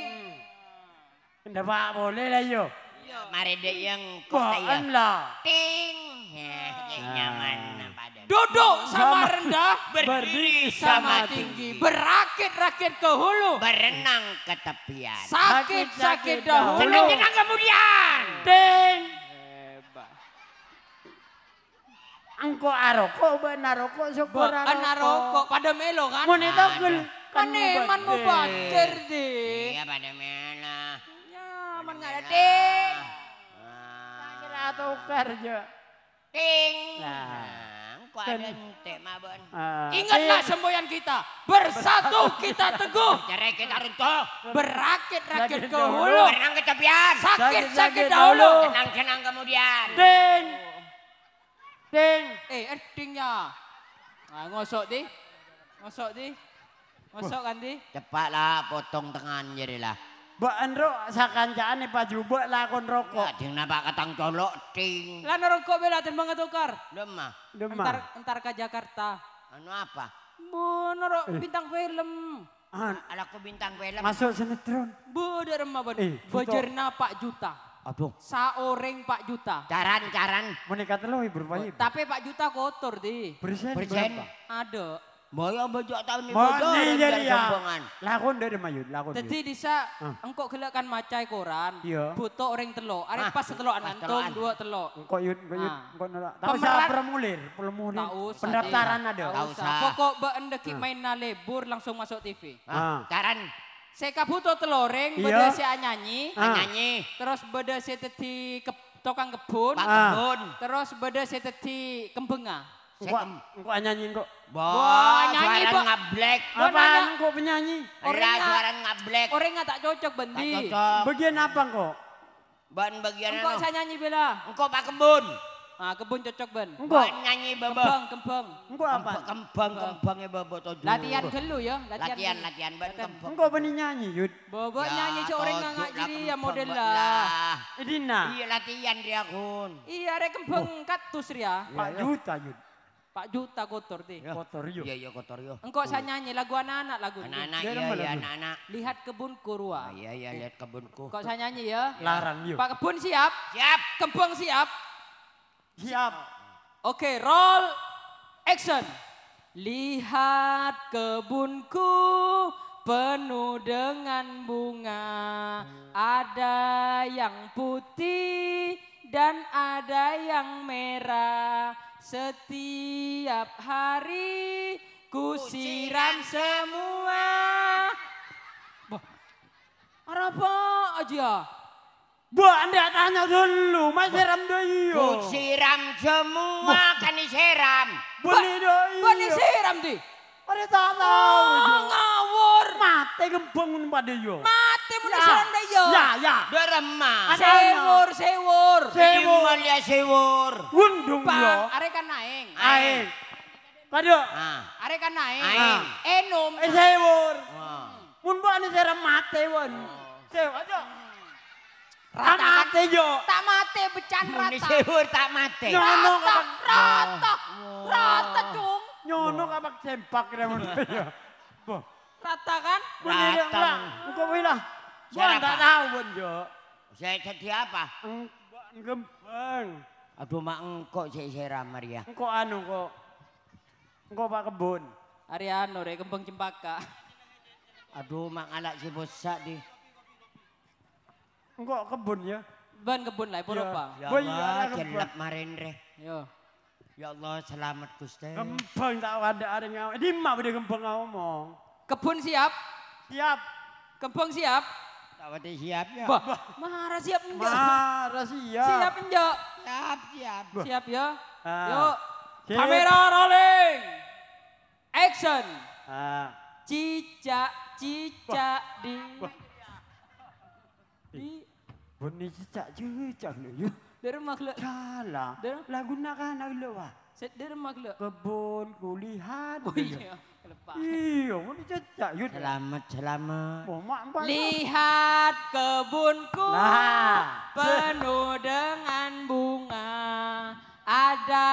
Hmm. Pak boleh lah yuk. Iya, mari dek yang kotayan. ya. Ting. Ya, ya nah. nyaman apa ada. Duduk nah, sama rendah, berdiri sama tinggi, berakit-rakit ke hulu, berenang ke tepian. Sakit-sakit dahulu, senang-senang kemudian. Ting. Engko aroko ah, ba naroko syukur aroko. Ah, kan naroko pada melo kan. Mun itu gel. Kan eman mau bater di. Iya pada melo. Ya man enggak ada ting. Kira tukar jo. Ting. Nah. ada ah. Ingatlah semboyan kita. Bersatu kita teguh. Cerai kita runtuh. Berakit-rakit ke hulu. Berenang ke tepian. Sakit-sakit dahulu. Tenang-tenang kemudian. Ting. Ding. Eh, eding eh, ya. Nah, ngosok di. Ngosok di. Ngosok kan di. Cepatlah potong tangan jadilah. Mbak Andro sakancaan nih Pak Jubo lakon rokok. Ya, jangan napa katang colok ting. Lah rokok bela ten banget tukar. Dema. Ah. Dema. Ah. Entar entar ke Jakarta. Anu apa? Bu, norok eh. bintang film. An. Alaku bintang film. Masuk sinetron. Bu, derma ah, bu. Eh, Bajar Pak Juta. Aduh. Saoreng Pak Juta. Jaran, jaran. Menikah telur ibu rumah ibu. Tapi Pak Juta kotor di. Persen. Persen. Ada. Mau yang bojok tahun ini bojok. Mau jadi ya. Lakon dari mayut, lakon. Jadi bisa engkau gelakan macai koran. Iya. Butuh orang telur. Ada pas telok antum dua telur. Engkau yut, engkau yut, engkau nolak. Tahu saya permulir, permulir. Pendaftaran ada. Tak usah. Pokok beendeki main lebur langsung masuk TV. Caran. Saya kabuto teloreng, iya. beda saya nyanyi. Ah. Nyanyi. Terus beda saya tadi ke, tokang kebun. Pak ah. kebun. Terus beda ah. saya tadi kembengah. Saya kok nyanyi kok. Wah, nyanyi kok. ngablek. Apaan kok penyanyi? Orang suara ngablek. Orang enggak tak cocok bendi. Tak cocok. Bagian apa kok? Ban bagian Engkau anu? saya nyanyi bila? Engkau Pak Kebun. Ah, kebun cocok ben. enggak nyanyi bebek. Kembang, kembang. apa? Kembang, kempeng ya to dulu. Latihan dulu ya, latihan. Latihan, latihan ben kembang. Enggak benih nyanyi, Yud. Bebek ya, nyanyi seorang yang nang jadi ya model lah. Dina. Iya latihan dia kun. Iya rek kembang oh. katus ria. Pak iya, iya. Juta, Yud. Pak Juta kotor deh. Ya. Kotor yuk. Iya iya kotor yuk. enggak saya nyanyi lagu anak-anak lagu. Anak-anak iya iya anak-anak. Lihat kebun kurwa Iya iya lihat kebun kebunku. enggak saya nyanyi ya. Larang yuk Pak kebun siap? Siap. Kembang siap? Siap. Oke, roll action. Lihat kebunku penuh dengan bunga. Ada yang putih dan ada yang merah. Setiap hari ku siram semua. apa aja? Mbak anda tanya dulu, Mas siram doyo. Iya? Bu siram semua kan disiram. Buni doyo. Iya. Buni disiram di. Ora tak tahu. Oh, ngawur. Mati gembung Pak yo. Iya. Mati pun ya. siram doyo. Ya ya. Derema. Sewur sewur. Sewur. ya sewur. Wundung yo. Ada kan naeng. Aeng. Kadyo. Ada ah. kan naeng. Aeng. Enom. Eh, sewur. Oh. Mun ini siram mati won. Oh. Sewur aja. Tak mate yo. Tak mati becan rata. Muni sewur tak mate. Nyono kapak rata. Rata cung. Nyono kapak cempak kira ngono ya. Rata kan? Muni yang lah. Engko kuwi lah. Gua tahu pun jo. Saya jadi apa? Mbak Aduh mak engkok saya seram Maria. Engkok anu kok. Engkok Pak Kebun. Ariano rek cempaka. Aduh mak anak si bosak di. Enggak kebun ya. Ban kebun lah, pun apa? Ya, ya, iya, ya Allah, jelek marin reh. Ya Allah, selamat Gusti. Kembang tak ada ada ngawe. Di mana beda kembang ngomong. Kebun siap? Siap. Kembang siap? Tak ada siap ya. Bah, marah siap enggak? Marah siap. Siap enggak? Siap, siap. Siap ya. Yo ah. Yuk. Kamera rolling. Action. Cica ah. Cicak, cicak di. Di. Bunyi cicak cicak ni. Ya. Dari makhluk. Salah. Lagu kan, nak anak lu wah. Dari makhluk. Kebun kulihat. Oh iya. Iya, mau dicacak. Ya. Selamat, selamat. Oh, Lihat kebunku lah. penuh dengan bunga. Ada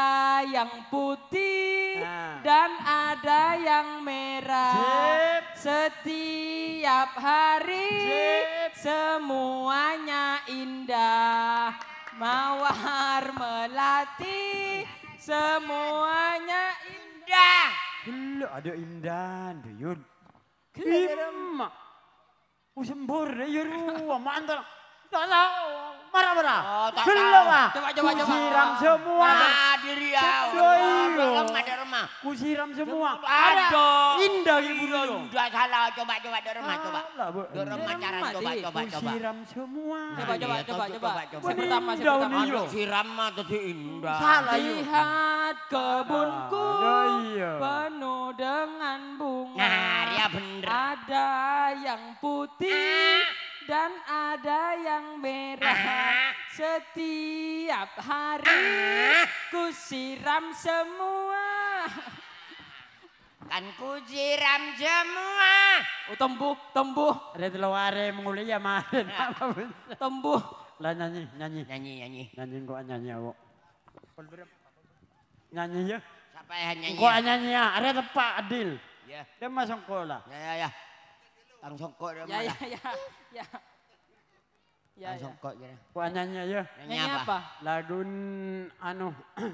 yang putih dan ada yang merah. Setiap hari semuanya indah. Mawar melati semuanya indah. Lu ada indah, Yun. Lima. Usembur, Yun. Mantan. Tolong Marah-marah. Oh, tak ah. Coba coba coba. Kusiram semua. Nah, ya. Belum ada rumah. Kusiram semua. Ada. Indah ibu salah. Coba coba rumah coba. rumah cara coba coba coba. Kusiram semua. Coba coba iya, coba coba. pertama pertama. mah tadi indah. Salah Lihat kebunku ah, nah, iya. penuh dengan bunga. Nah, ya bener. Ada yang putih. Ah dan ada yang merah. Ah. Setiap hari ah. ku siram semua. Kan ku siram semua. Oh, tembuh, tembuh. Red luare menguli ya marin. Ah. tembuh. Lah nyanyi, nyanyi. Nyanyi, nyanyi. Nyanyi kok nyanyi aku. Nyanyi ya. Siapa yang nyanyi? Kok nyanyi ya, ada tepak adil. Ya. Dia masuk sekolah. Ya, ya, ya. Tang songkok ya, ya. Ya ya ya. Ya. songkok ya. Puan nyanyi ya. Nyanyi, apa? apa? anu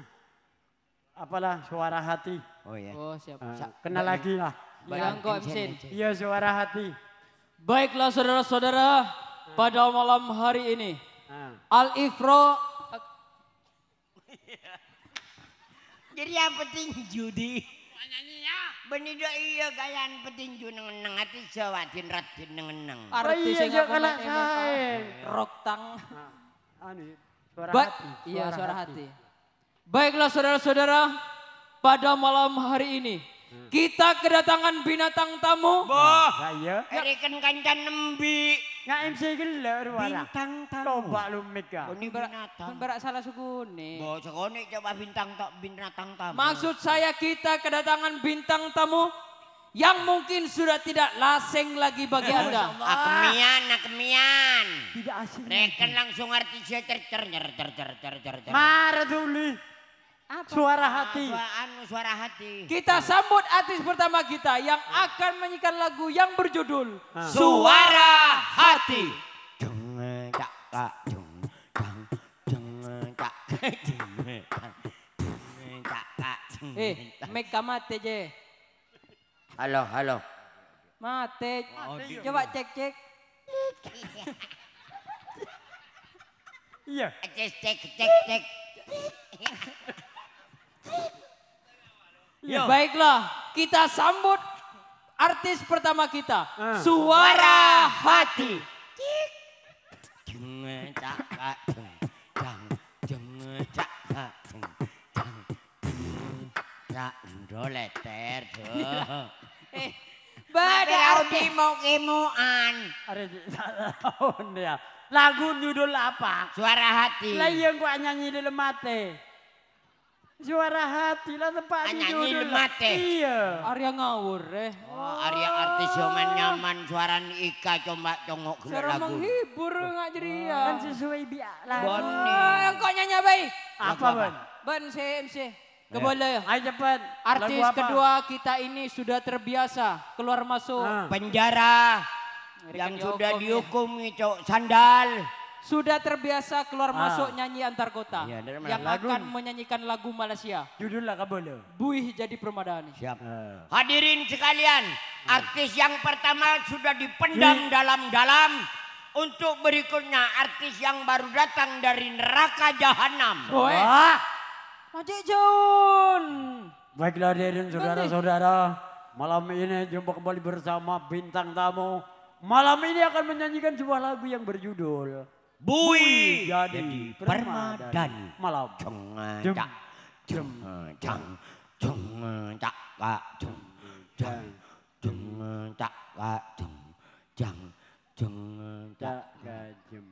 apalah suara hati. Oh iya. Oh siap. Uh, kenal lagi lah. Dilangkau MC. Iya suara hati. Baiklah saudara-saudara, hmm. pada malam hari ini hmm. Ah. Al Ifro Jadi yang penting judi. Ya. Benido iya gayaan petinju nengeneng ati jawadin radin nengeneng. Arti sing aku nek rok tang. Ah, anu suara hati. Iya suara hati. Baiklah saudara-saudara, pada malam hari ini hmm. kita kedatangan binatang tamu. Boh, ya. Eriken kancan nembi. Nah, MC iki lho Bintang tamu. Coba lu mega Ini binatang. Berak salah suku nih. suku nih coba bintang tak binatang tamu. Maksud saya kita kedatangan bintang tamu yang mungkin sudah tidak laseng lagi bagi Anda. Akemian, akemian. Tidak asing. Reken langsung artisnya cer cer cer cer cer cer cer. Apa? Suara ah, hati. Anu, suara hati. Kita sambut artis pertama kita yang akan menyanyikan lagu yang berjudul ha. Ah. Suara Hati. Eh, mereka mate je. Halo, halo. Mate. Oh, Coba cek-cek. Iya. Cek, cek, cek, cek. Ya, Yo. Baiklah, kita sambut artis pertama kita, uh. Suara Hati. Eh, mau kemuan. Lagu judul apa? Suara hati. Lah yang gua nyanyi di lemate. Juara hati lah tempat Nyanyi lemat eh. Iya. Arya ngawur eh. Oh, Arya artis zaman nyaman suara Ika coba congok ke lagu. Suara menghibur nggak jadi ya. Kan sesuai biak lagu. Boni. Oh, kok nyanyi apa? Apa ban? Bon CMC. Keboleh. Ya. Ayo cepat. Artis kedua kita ini sudah terbiasa keluar masuk. Ah. Penjara. Kan yang sudah dihukumi cok sandal sudah terbiasa keluar ah. masuk nyanyi antar kota ya, yang lagu. akan menyanyikan lagu Malaysia. Judullah kabolo. Buih jadi permadani. Siap. Uh. Hadirin sekalian, eh. artis yang pertama sudah dipendam dalam-dalam. Untuk berikutnya artis yang baru datang dari neraka jahanam. Wah, eh. Majik Jun. Baiklah hadirin saudara-saudara. Malam ini jumpa kembali bersama bintang tamu. Malam ini akan menyanyikan sebuah lagu yang berjudul Bui jadi permadani malam cengcak cengcak cengcak la cengcak cengcak la cengcak cengcak gajem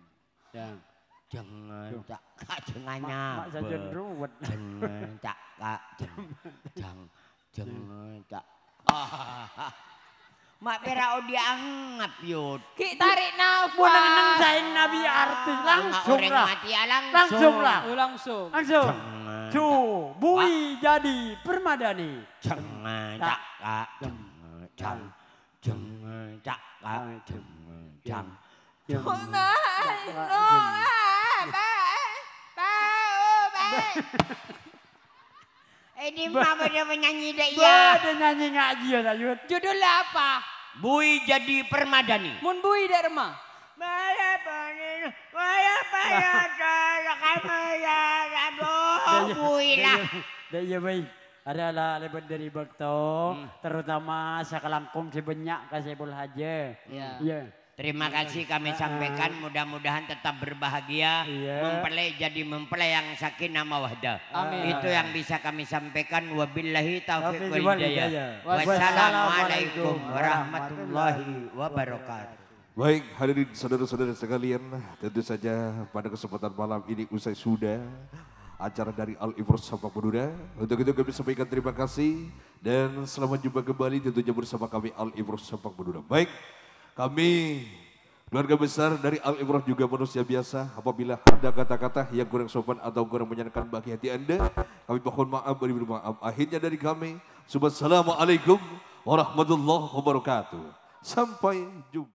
ceng cengcak kajenganya mak sajen ruwet cengcak la cengcak cengcak Mak perao dianggap yud. Ki tarik nafas. Mun nengsain nabi arti ah, langsung lah. mati ah, langsung. Langsung lah. Oh, langsung. Langsung. Cu, bui jadi permadani. Jangan cak kak. Jangan. Jangan cak kak. Jangan. Jangan. Jangan. Jangan. Ini mah udah menyanyi deh ya. Udah nyanyi ngaji ya lanjut. Judulnya apa? Bui jadi permadani. Mun bui deh remah. Maya panin, maya paya cara kamu ya rabo bui lah. Deh ya iya, bui. Adalah lebat dari Bekto, hmm. terutama sekelangkung sebanyak kasih bul haja. Iya. Yeah. Terima kasih kami sampaikan mudah-mudahan tetap berbahagia yeah. mempelai jadi mempelai yang sakinah mawaddah. Itu yang bisa kami sampaikan wabillahi taufiq wal Wassalamualaikum warahmatullahi wabarakatuh. Baik, hadirin saudara-saudara sekalian, tentu saja pada kesempatan malam ini usai sudah acara dari Al Ibrus sampak madura Untuk itu kami sampaikan terima kasih dan selamat jumpa kembali tentunya bersama kami Al Ibrus sampak madura Baik, kami keluarga besar dari Al Ibrah juga manusia biasa. Apabila ada kata-kata yang kurang sopan atau kurang menyenangkan bagi hati anda, kami mohon maaf beribu maaf. Akhirnya dari kami, Subhanallah, Assalamualaikum warahmatullahi wabarakatuh. Sampai jumpa.